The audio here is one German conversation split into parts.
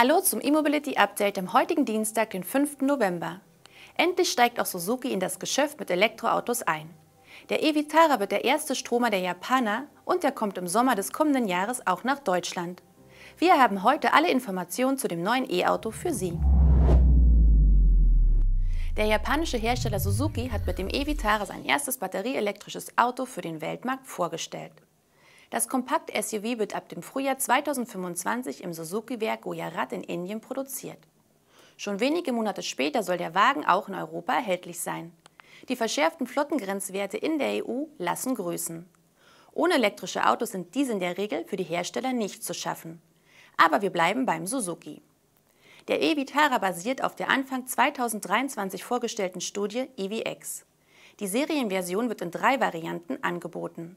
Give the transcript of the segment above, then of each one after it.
Hallo zum E-Mobility Update am heutigen Dienstag, den 5. November. Endlich steigt auch Suzuki in das Geschäft mit Elektroautos ein. Der E-Vitara wird der erste Stromer der Japaner und er kommt im Sommer des kommenden Jahres auch nach Deutschland. Wir haben heute alle Informationen zu dem neuen E-Auto für Sie. Der japanische Hersteller Suzuki hat mit dem E-Vitara sein erstes batterieelektrisches Auto für den Weltmarkt vorgestellt. Das Kompakt-SUV wird ab dem Frühjahr 2025 im Suzuki-Werk Gujarat in Indien produziert. Schon wenige Monate später soll der Wagen auch in Europa erhältlich sein. Die verschärften Flottengrenzwerte in der EU lassen grüßen. Ohne elektrische Autos sind diese in der Regel für die Hersteller nicht zu schaffen. Aber wir bleiben beim Suzuki. Der E-Vitara basiert auf der Anfang 2023 vorgestellten Studie EVX. Die Serienversion wird in drei Varianten angeboten.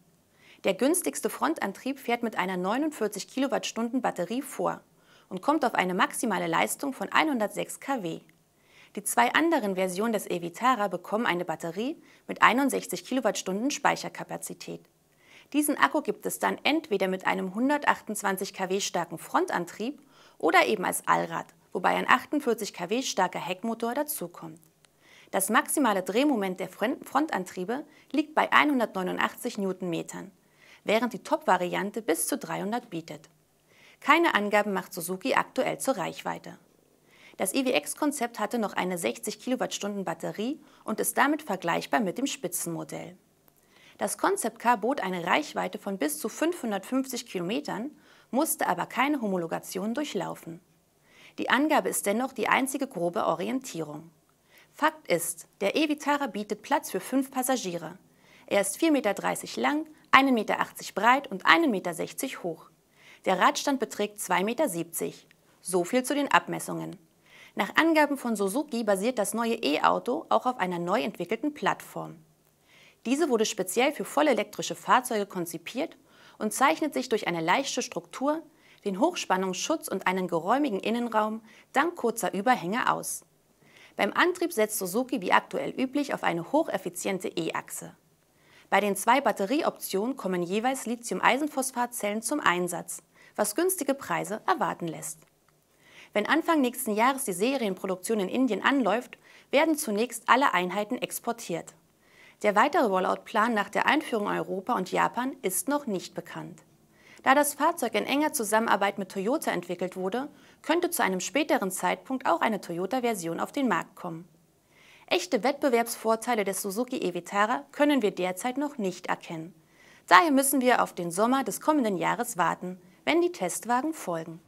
Der günstigste Frontantrieb fährt mit einer 49 Kilowattstunden Batterie vor und kommt auf eine maximale Leistung von 106 kW. Die zwei anderen Versionen des Evitara bekommen eine Batterie mit 61 Kilowattstunden Speicherkapazität. Diesen Akku gibt es dann entweder mit einem 128 kW starken Frontantrieb oder eben als Allrad, wobei ein 48 kW starker Heckmotor dazukommt. Das maximale Drehmoment der Frontantriebe liegt bei 189 Newtonmetern während die Top-Variante bis zu 300 bietet. Keine Angaben macht Suzuki aktuell zur Reichweite. Das EVX-Konzept hatte noch eine 60 Kilowattstunden Batterie und ist damit vergleichbar mit dem Spitzenmodell. Das Concept Car bot eine Reichweite von bis zu 550 Kilometern, musste aber keine Homologation durchlaufen. Die Angabe ist dennoch die einzige grobe Orientierung. Fakt ist, der E-Vitara bietet Platz für fünf Passagiere, er ist 4,30 Meter lang, 1,80 Meter breit und 1,60 Meter hoch. Der Radstand beträgt 2,70 Meter. So viel zu den Abmessungen. Nach Angaben von Suzuki basiert das neue E-Auto auch auf einer neu entwickelten Plattform. Diese wurde speziell für vollelektrische Fahrzeuge konzipiert und zeichnet sich durch eine leichte Struktur, den Hochspannungsschutz und einen geräumigen Innenraum dank kurzer Überhänge aus. Beim Antrieb setzt Suzuki wie aktuell üblich auf eine hocheffiziente E-Achse. Bei den zwei Batterieoptionen kommen jeweils Lithium-Eisenphosphat-Zellen zum Einsatz, was günstige Preise erwarten lässt. Wenn Anfang nächsten Jahres die Serienproduktion in Indien anläuft, werden zunächst alle Einheiten exportiert. Der weitere Rollout-Plan nach der Einführung in Europa und Japan ist noch nicht bekannt. Da das Fahrzeug in enger Zusammenarbeit mit Toyota entwickelt wurde, könnte zu einem späteren Zeitpunkt auch eine Toyota-Version auf den Markt kommen. Echte Wettbewerbsvorteile des Suzuki Evitara können wir derzeit noch nicht erkennen. Daher müssen wir auf den Sommer des kommenden Jahres warten, wenn die Testwagen folgen.